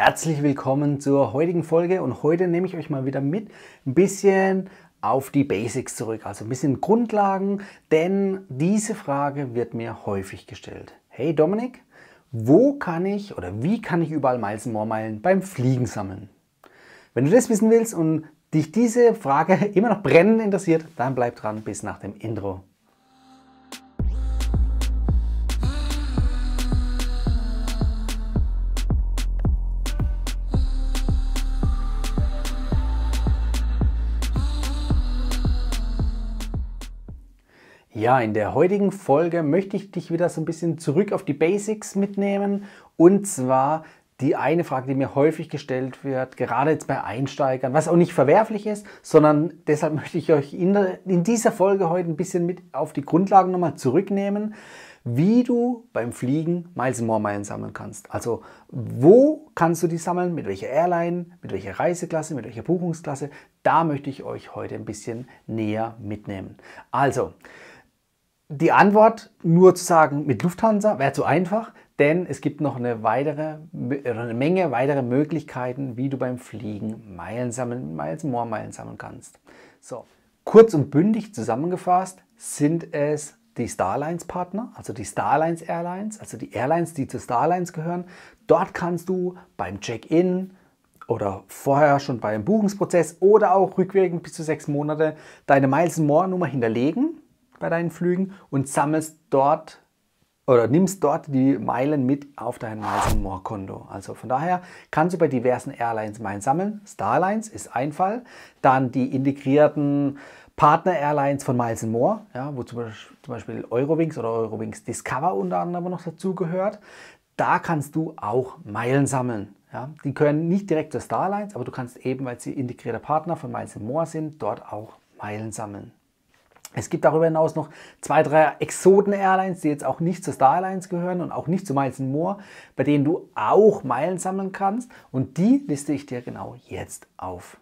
Herzlich willkommen zur heutigen Folge und heute nehme ich euch mal wieder mit ein bisschen auf die Basics zurück, also ein bisschen Grundlagen, denn diese Frage wird mir häufig gestellt. Hey Dominik, wo kann ich oder wie kann ich überall Meilen beim Fliegen sammeln? Wenn du das wissen willst und dich diese Frage immer noch brennend interessiert, dann bleib dran bis nach dem Intro. Ja, in der heutigen Folge möchte ich dich wieder so ein bisschen zurück auf die Basics mitnehmen. Und zwar die eine Frage, die mir häufig gestellt wird, gerade jetzt bei Einsteigern, was auch nicht verwerflich ist, sondern deshalb möchte ich euch in, der, in dieser Folge heute ein bisschen mit auf die Grundlagen nochmal zurücknehmen, wie du beim Fliegen Miles More Meilen sammeln kannst. Also wo kannst du die sammeln, mit welcher Airline, mit welcher Reiseklasse, mit welcher Buchungsklasse, da möchte ich euch heute ein bisschen näher mitnehmen. Also, die Antwort, nur zu sagen, mit Lufthansa, wäre zu einfach, denn es gibt noch eine, weitere, eine Menge weitere Möglichkeiten, wie du beim Fliegen Meilen sammeln, Miles More Meilen sammeln kannst. So, kurz und bündig zusammengefasst sind es die Starlines Partner, also die Starlines Airlines, also die Airlines, die zu Starlines gehören. Dort kannst du beim Check-in oder vorher schon beim Buchungsprozess oder auch rückwirkend bis zu sechs Monate deine Miles More Nummer hinterlegen bei deinen Flügen und sammelst dort oder nimmst dort die Meilen mit auf dein Miles-More-Konto. Also von daher kannst du bei diversen Airlines Meilen sammeln. Starlines ist ein Fall. Dann die integrierten Partner-Airlines von Miles More, ja, wo zum Beispiel Eurowings oder Eurowings Discover unter anderem noch dazugehört. Da kannst du auch Meilen sammeln. Ja. Die gehören nicht direkt zur Starlines, aber du kannst eben, weil sie integrierter Partner von Miles More sind, dort auch Meilen sammeln. Es gibt darüber hinaus noch zwei, drei Exoten-Airlines, die jetzt auch nicht zu Star Alliance gehören und auch nicht zu Miles Moore, bei denen du auch Meilen sammeln kannst. Und die liste ich dir genau jetzt auf.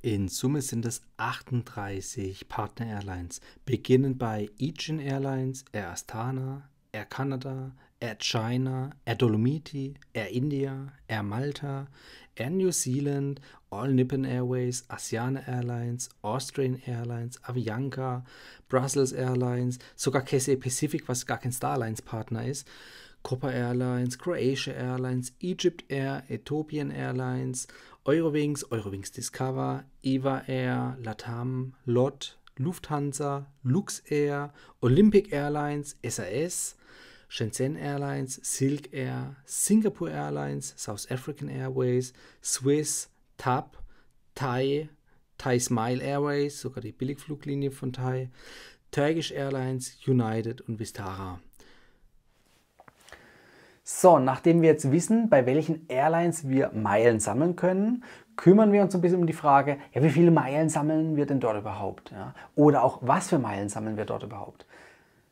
In Summe sind es 38 Partner-Airlines, beginnen bei Aegean Airlines, Air Astana, Air Canada, Air China, Air Dolomiti, Air India, Air Malta, Air New Zealand, All Nippon Airways, Asiana Airlines, Austrian Airlines, Avianca, Brussels Airlines, sogar KSA Pacific, was gar kein Starlines-Partner ist, Copa Airlines, Croatia Airlines, Egypt Air, Ethiopian Airlines, Eurowings, Eurowings Discover, EVA Air, Latam, LOT, Lufthansa, Lux Air, Olympic Airlines, SAS, Shenzhen Airlines, Silk Air, Singapore Airlines, South African Airways, Swiss, TAP, Thai, Thai Smile Airways, sogar die Billigfluglinie von Thai, Turkish Airlines, United und Vistara. So, nachdem wir jetzt wissen, bei welchen Airlines wir Meilen sammeln können, kümmern wir uns ein bisschen um die Frage, ja, wie viele Meilen sammeln wir denn dort überhaupt? Ja? Oder auch, was für Meilen sammeln wir dort überhaupt?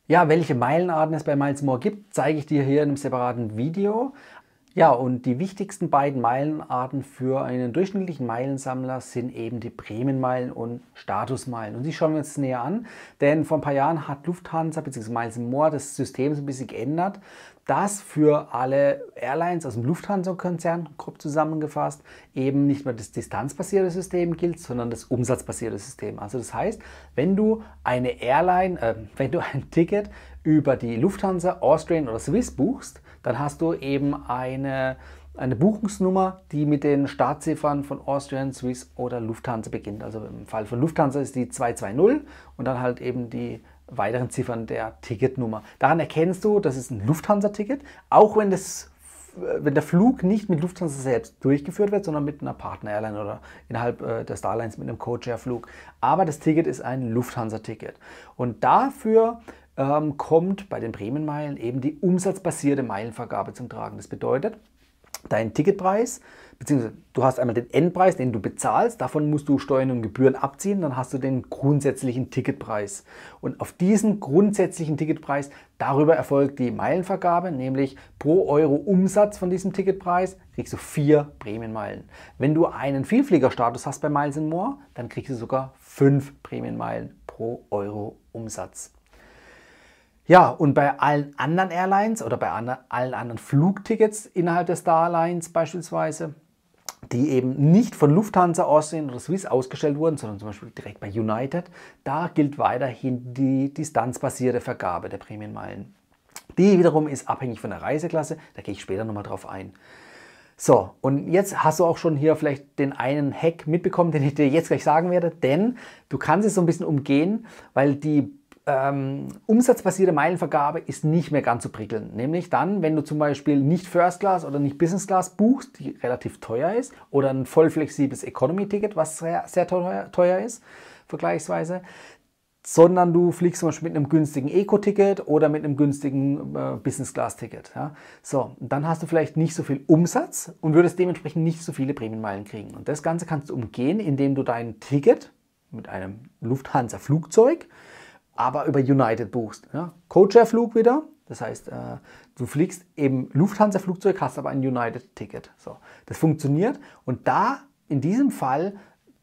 Ja, welche Meilenarten es bei Miles More gibt, zeige ich dir hier in einem separaten Video. Ja, und die wichtigsten beiden Meilenarten für einen durchschnittlichen Meilensammler sind eben die Prämienmeilen und Statusmeilen. Und die schauen wir uns näher an, denn vor ein paar Jahren hat Lufthansa bzw. Miles More das System so ein bisschen geändert, dass für alle Airlines aus dem Lufthansa-Konzern, grob zusammengefasst, eben nicht mehr das distanzbasierte System gilt, sondern das umsatzbasierte System. Also das heißt, wenn du eine Airline, äh, wenn du ein Ticket über die Lufthansa, Austrian oder Swiss buchst, dann hast du eben eine, eine Buchungsnummer, die mit den Startziffern von Austrian, Swiss oder Lufthansa beginnt. Also im Fall von Lufthansa ist die 220 und dann halt eben die weiteren Ziffern der Ticketnummer. Daran erkennst du, das ist ein Lufthansa-Ticket, auch wenn das wenn der Flug nicht mit Lufthansa selbst durchgeführt wird, sondern mit einer Partner-Airline oder innerhalb äh, der Starlines mit einem Co-Chair-Flug. Aber das Ticket ist ein Lufthansa-Ticket. Und dafür ähm, kommt bei den Prämienmeilen eben die umsatzbasierte Meilenvergabe zum Tragen. Das bedeutet, dein Ticketpreis, beziehungsweise du hast einmal den Endpreis, den du bezahlst, davon musst du Steuern und Gebühren abziehen, dann hast du den grundsätzlichen Ticketpreis. Und auf diesen grundsätzlichen Ticketpreis, darüber erfolgt die Meilenvergabe, nämlich pro Euro Umsatz von diesem Ticketpreis kriegst du vier Prämienmeilen. Wenn du einen Vielfliegerstatus hast bei Miles More, dann kriegst du sogar fünf Prämienmeilen pro Euro Umsatz. Ja, und bei allen anderen Airlines oder bei allen anderen Flugtickets innerhalb der Starlines beispielsweise, die eben nicht von Lufthansa, Austrian oder Swiss ausgestellt wurden, sondern zum Beispiel direkt bei United, da gilt weiterhin die distanzbasierte Vergabe der Prämienmeilen. Die wiederum ist abhängig von der Reiseklasse, da gehe ich später nochmal drauf ein. So, und jetzt hast du auch schon hier vielleicht den einen Hack mitbekommen, den ich dir jetzt gleich sagen werde, denn du kannst es so ein bisschen umgehen, weil die ähm, umsatzbasierte Meilenvergabe ist nicht mehr ganz so prickeln. Nämlich dann, wenn du zum Beispiel nicht First Class oder nicht Business Class buchst, die relativ teuer ist, oder ein voll flexibles Economy-Ticket, was sehr, sehr teuer, teuer ist, vergleichsweise, sondern du fliegst zum Beispiel mit einem günstigen Eco-Ticket oder mit einem günstigen äh, Business-Class-Ticket. Ja? So, dann hast du vielleicht nicht so viel Umsatz und würdest dementsprechend nicht so viele Prämienmeilen kriegen. Und das Ganze kannst du umgehen, indem du dein Ticket mit einem Lufthansa-Flugzeug aber über United buchst. Ja? Coacher-Flug wieder, das heißt, äh, du fliegst eben Lufthansa-Flugzeug, hast aber ein United-Ticket. So, das funktioniert und da in diesem Fall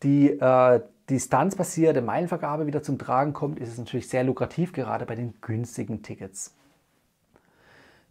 die äh, distanzbasierte Meilenvergabe wieder zum Tragen kommt, ist es natürlich sehr lukrativ, gerade bei den günstigen Tickets.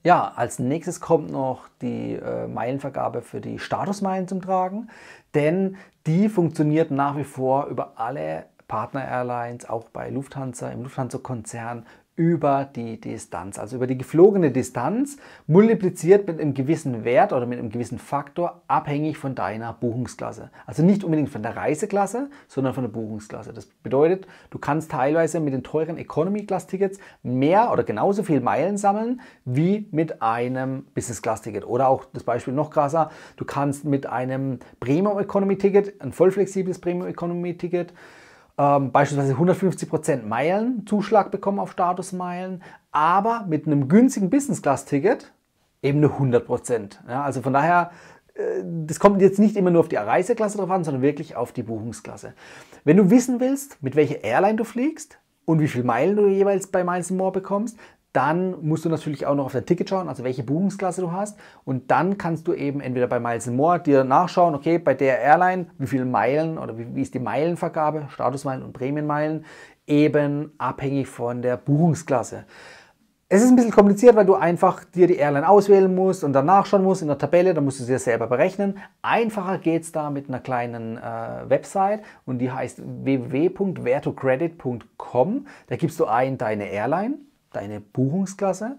Ja, als nächstes kommt noch die äh, Meilenvergabe für die Statusmeilen zum Tragen, denn die funktioniert nach wie vor über alle Partner Airlines, auch bei Lufthansa, im Lufthansa-Konzern über die Distanz, also über die geflogene Distanz, multipliziert mit einem gewissen Wert oder mit einem gewissen Faktor, abhängig von deiner Buchungsklasse. Also nicht unbedingt von der Reiseklasse, sondern von der Buchungsklasse. Das bedeutet, du kannst teilweise mit den teuren Economy-Class-Tickets mehr oder genauso viel Meilen sammeln wie mit einem Business-Class-Ticket. Oder auch das Beispiel noch krasser, du kannst mit einem Premium-Economy-Ticket, ein voll flexibles Premium-Economy-Ticket, ähm, beispielsweise 150% Meilen Zuschlag bekommen auf Statusmeilen, aber mit einem günstigen Business Class Ticket eben nur 100%. Ja, also von daher, äh, das kommt jetzt nicht immer nur auf die Reiseklasse drauf an, sondern wirklich auf die Buchungsklasse. Wenn du wissen willst, mit welcher Airline du fliegst, und wie viele Meilen du jeweils bei Miles More bekommst, dann musst du natürlich auch noch auf dein Ticket schauen, also welche Buchungsklasse du hast. Und dann kannst du eben entweder bei Miles More dir nachschauen, okay, bei der Airline, wie viele Meilen oder wie, wie ist die Meilenvergabe, Statusmeilen und Prämienmeilen, eben abhängig von der Buchungsklasse. Es ist ein bisschen kompliziert, weil du einfach dir die Airline auswählen musst und danach schauen musst in der Tabelle, da musst du sie ja selber berechnen. Einfacher geht es da mit einer kleinen äh, Website und die heißt www.vertocredit.com. Da gibst du ein deine Airline deine Buchungsklasse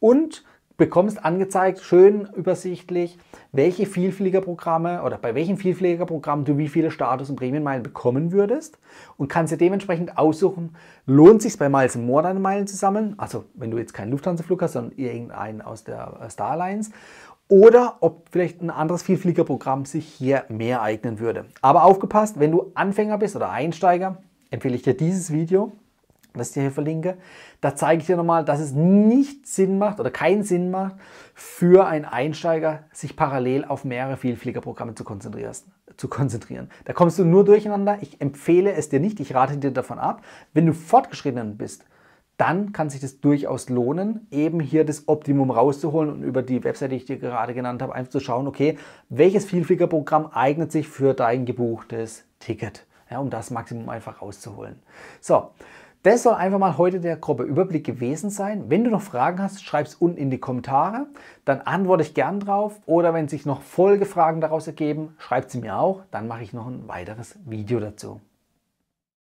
und bekommst angezeigt, schön übersichtlich, welche Vielfliegerprogramme oder bei welchem Vielfliegerprogramm du wie viele Status- und Prämienmeilen bekommen würdest und kannst dir dementsprechend aussuchen, lohnt es sich bei Miles More deine Meilen zu sammeln, also wenn du jetzt keinen Lufthansa-Flug hast, sondern irgendeinen aus der äh, Starlines, oder ob vielleicht ein anderes Vielfliegerprogramm sich hier mehr eignen würde. Aber aufgepasst, wenn du Anfänger bist oder Einsteiger, empfehle ich dir dieses Video das ich dir hier verlinke, da zeige ich dir nochmal, dass es nicht Sinn macht oder keinen Sinn macht, für einen Einsteiger sich parallel auf mehrere Vielfliegerprogramme zu konzentrieren. Zu konzentrieren. Da kommst du nur durcheinander. Ich empfehle es dir nicht, ich rate dir davon ab. Wenn du fortgeschritten bist, dann kann sich das durchaus lohnen, eben hier das Optimum rauszuholen und über die Webseite, die ich dir gerade genannt habe, einfach zu schauen, okay, welches Vielfliegerprogramm eignet sich für dein gebuchtes Ticket, ja, um das Maximum einfach rauszuholen. So, das soll einfach mal heute der grobe Überblick gewesen sein. Wenn du noch Fragen hast, schreib es unten in die Kommentare, dann antworte ich gern drauf. Oder wenn sich noch Folgefragen daraus ergeben, schreib sie mir auch, dann mache ich noch ein weiteres Video dazu.